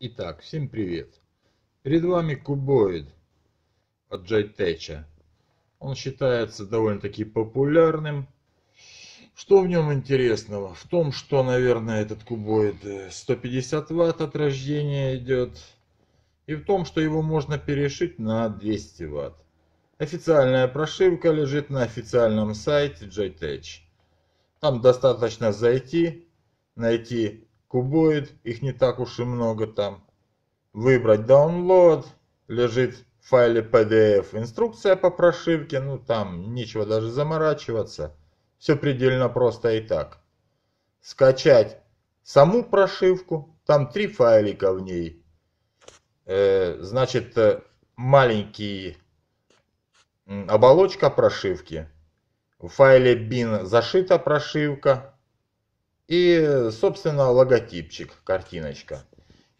Итак, всем привет. Перед вами кубоид от Джайтеча. Он считается довольно-таки популярным. Что в нем интересного? В том, что, наверное, этот кубоид 150 э, ватт от рождения идет. И в том, что его можно перешить на 200 ватт. Официальная прошивка лежит на официальном сайте JTech. Там достаточно зайти, найти кубоид, их не так уж и много там. Выбрать download, лежит в файле PDF инструкция по прошивке, ну там нечего даже заморачиваться. Все предельно просто и так. Скачать саму прошивку, там три файлика в ней. Э, значит, э, маленький оболочка прошивки. В файле bin зашита прошивка, и, собственно, логотипчик, картиночка.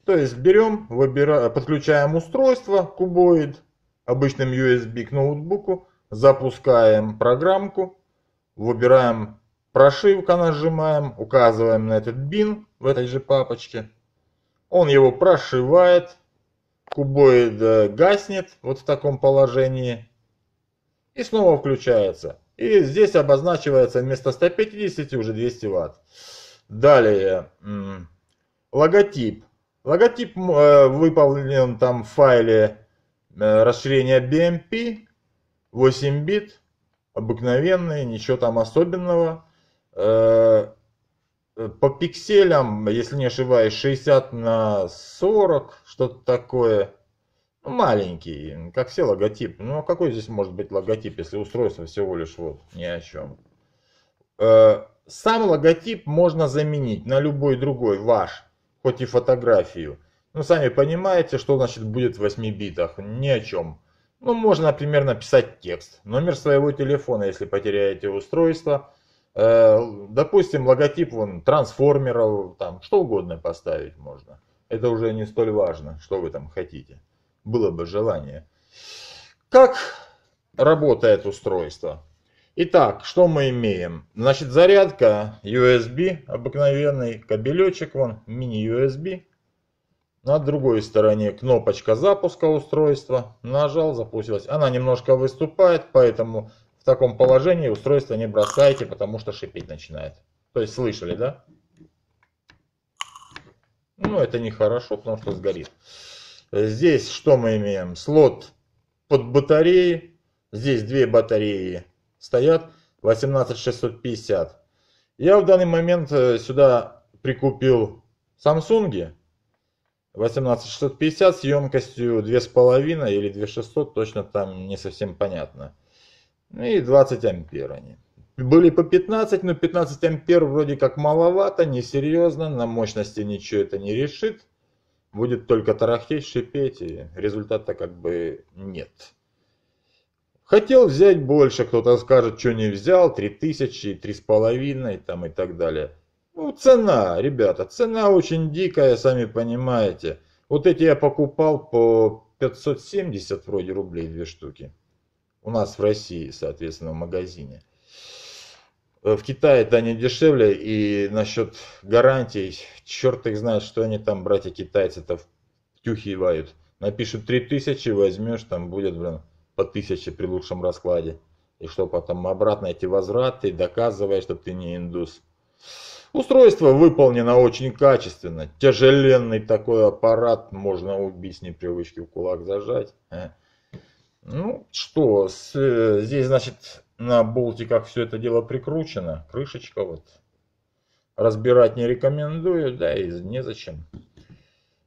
То есть берем, выбираем, подключаем устройство кубоид обычным USB к ноутбуку, запускаем программку, выбираем прошивка, нажимаем, указываем на этот бин в этой же папочке. Он его прошивает, кубоид э, гаснет вот в таком положении и снова включается. И здесь обозначивается вместо 150 уже 200 ватт. Далее, логотип. Логотип э, выполнен там в файле э, расширения BMP, 8 бит, обыкновенный, ничего там особенного. Э, по пикселям, если не ошибаюсь, 60 на 40, что-то такое маленький, как все логотип. Ну, а какой здесь может быть логотип, если устройство всего лишь вот ни о чем. Э, сам логотип можно заменить на любой другой ваш, хоть и фотографию. Ну, сами понимаете, что значит будет в 8 битах. Ни о чем. Ну, можно, например, написать текст. Номер своего телефона, если потеряете устройство. Э, допустим, логотип вон, трансформеров, там, что угодно поставить можно. Это уже не столь важно, что вы там хотите было бы желание. Как работает устройство? Итак, что мы имеем? Значит, зарядка USB, обыкновенный кабелечек, вон, мини-USB. На другой стороне кнопочка запуска устройства. Нажал, запустилась. Она немножко выступает, поэтому в таком положении устройство не бросайте, потому что шипеть начинает. То есть слышали, да? Ну, это нехорошо, потому что сгорит. Здесь что мы имеем? Слот под батареи. Здесь две батареи стоят. 18650. Я в данный момент э, сюда прикупил Samsung 18650 с емкостью 2,5 или 2600, точно там не совсем понятно. И 20 ампер они. Были по 15, но 15 ампер вроде как маловато, несерьезно, на мощности ничего это не решит будет только тарахтеть, шипеть, и результата как бы нет. Хотел взять больше, кто-то скажет, что не взял, 3000, 3,5 там и так далее. Ну, цена, ребята, цена очень дикая, сами понимаете. Вот эти я покупал по 570 вроде рублей две штуки. У нас в России, соответственно, в магазине. Э, в Китае это они дешевле, и насчет гарантий, черт их знает, что они там, братья китайцы-то втюхивают. Напишут 3000, возьмешь, там будет, блин, по 1000 при лучшем раскладе. И что потом обратно эти возвраты, доказывая, что ты не индус. Устройство выполнено очень качественно. Тяжеленный такой аппарат можно убить с непривычки в кулак зажать. Э. Ну что, э, здесь значит на болтиках все это дело прикручено. Крышечка вот. Разбирать не рекомендую, да и незачем.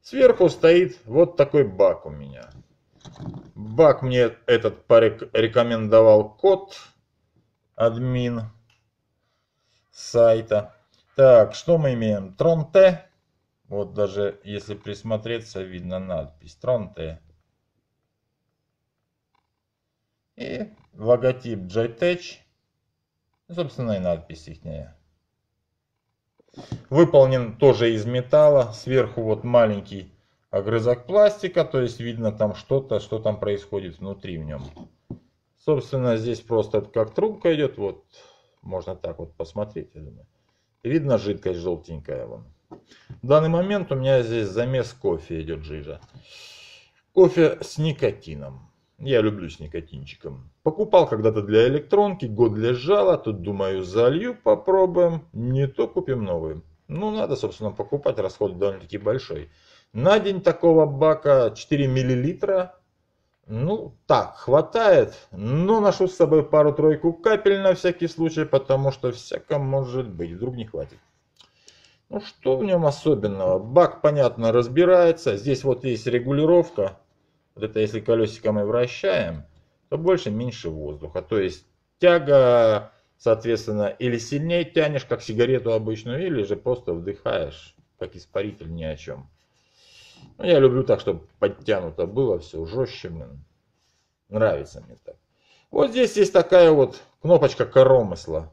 Сверху стоит вот такой бак у меня. Бак мне этот порекомендовал код админ сайта. Так, что мы имеем? Трон Т. Вот даже если присмотреться, видно надпись Трон Т. И логотип JTech, ну, собственно и надпись их. Выполнен тоже из металла, сверху вот маленький огрызок пластика, то есть видно там что-то, что там происходит внутри в нем. Собственно, здесь просто как трубка идет, вот можно так вот посмотреть, я думаю. Видно жидкость желтенькая вон. В данный момент у меня здесь замес кофе идет жижа. Кофе с никотином. Я люблю с никотинчиком. Покупал когда-то для электронки, год лежала, тут думаю залью, попробуем. Не то купим новый. Ну надо, собственно, покупать, расход довольно-таки большой. На день такого бака 4 миллилитра. Ну, так, хватает, но ношу с собой пару-тройку капель на всякий случай, потому что всяко может быть, вдруг не хватит. Ну, что в нем особенного? Бак, понятно, разбирается. Здесь вот есть регулировка вот это если колесико мы вращаем, то больше меньше воздуха. То есть тяга, соответственно, или сильнее тянешь, как сигарету обычную, или же просто вдыхаешь, как испаритель ни о чем. Ну, я люблю так, чтобы подтянуто было все жестче, блин. Нравится мне так. Вот здесь есть такая вот кнопочка коромысла.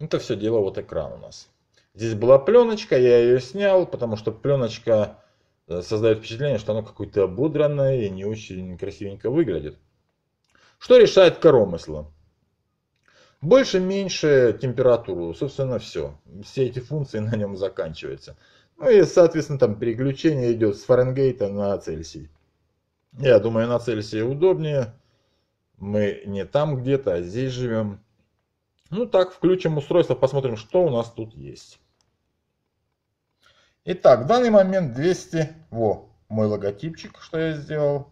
Это все дело вот экран у нас. Здесь была пленочка, я ее снял, потому что пленочка Э, создает впечатление, что оно какое-то ободранное и не очень красивенько выглядит. Что решает коромысло? Больше, меньше, температуру, собственно, все. Все эти функции на нем заканчиваются. Ну и, соответственно, там переключение идет с Фаренгейта на Цельсий. Я думаю, на Цельсии удобнее. Мы не там где-то, а здесь живем. Ну так, включим устройство, посмотрим, что у нас тут есть. Итак, в данный момент 200, во, мой логотипчик, что я сделал.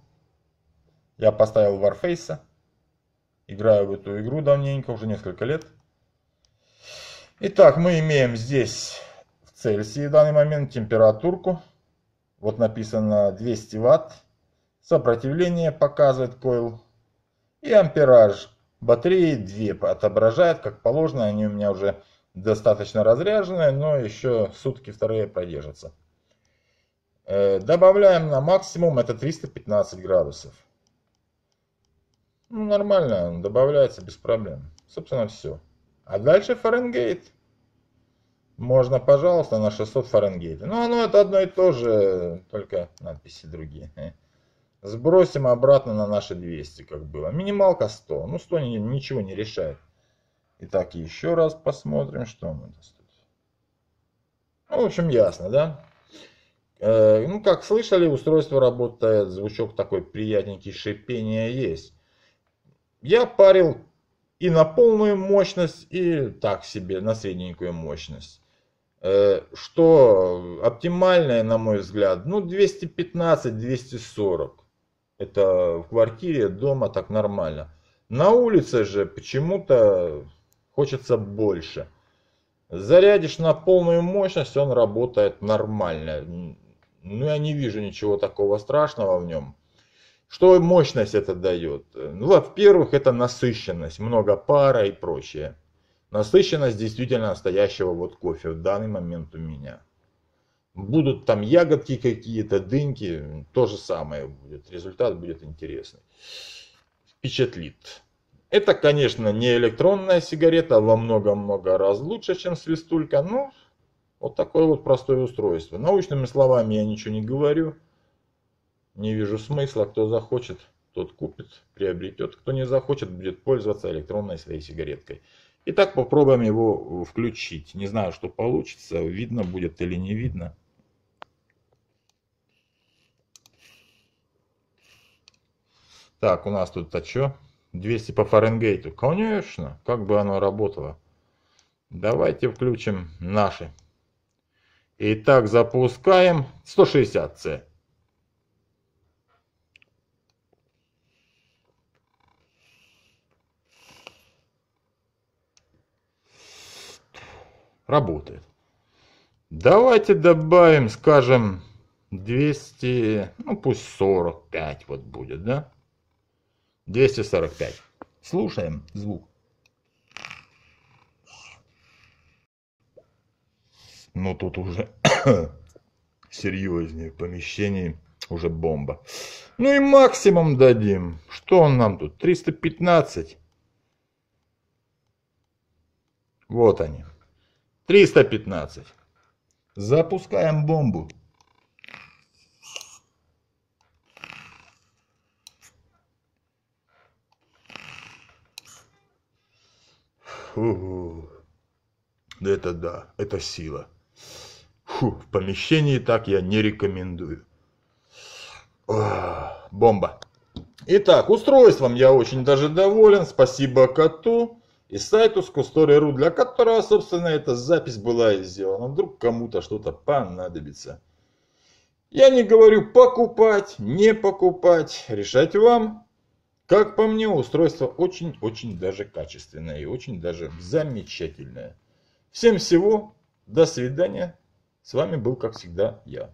Я поставил Warface. Играю в эту игру давненько, уже несколько лет. Итак, мы имеем здесь в Цельсии в данный момент температурку. Вот написано 200 ватт. Сопротивление показывает койл. И ампераж. Батареи 2 отображает, как положено. Они у меня уже достаточно разряженная, но еще сутки вторые продержится. Э, добавляем на максимум, это 315 градусов. Ну, нормально, добавляется без проблем. Собственно, все. А дальше Фаренгейт. Можно, пожалуйста, на 600 Фаренгейт. Но ну, оно это одно и то же, только надписи другие. Сбросим обратно на наши 200, как было. Минималка 100. Ну, 100 ничего не решает. Итак, еще раз посмотрим, что мы достали. Ну, в общем, ясно, да? Э, ну, как слышали, устройство работает, звучок такой приятненький, шипение есть. Я парил и на полную мощность, и так себе, на средненькую мощность. Э, что оптимальное, на мой взгляд, ну, 215-240. Это в квартире, дома так нормально. На улице же почему-то хочется больше. Зарядишь на полную мощность, он работает нормально. Ну, я не вижу ничего такого страшного в нем. Что мощность это дает? Ну, во-первых, это насыщенность, много пара и прочее. Насыщенность действительно настоящего вот кофе в данный момент у меня. Будут там ягодки какие-то, дыньки, то же самое будет. Результат будет интересный. Впечатлит. Это, конечно, не электронная сигарета, во много-много раз лучше, чем свистулька, но вот такое вот простое устройство. Научными словами я ничего не говорю, не вижу смысла, кто захочет, тот купит, приобретет, кто не захочет, будет пользоваться электронной своей сигареткой. Итак, попробуем его включить. Не знаю, что получится, видно будет или не видно. Так, у нас тут-то что? 200 по Фаренгейту. Конечно, как бы оно работало. Давайте включим наши. Итак, запускаем 160C. Работает. Давайте добавим, скажем, 200, ну пусть 45 вот будет, да? 245. Слушаем звук. Ну тут уже серьезнее в помещении уже бомба. Ну и максимум дадим. Что он нам тут? 315. Вот они. 315. Запускаем бомбу. Фу. Да это да, это сила. Фу, в помещении так я не рекомендую. О, бомба. Итак, устройством я очень даже доволен. Спасибо коту и сайту Скустори.ру, для которого, собственно, эта запись была и сделана. Вдруг кому-то что-то понадобится. Я не говорю покупать, не покупать, решать вам. Как по мне, устройство очень-очень даже качественное и очень даже замечательное. Всем всего, до свидания. С вами был, как всегда, я.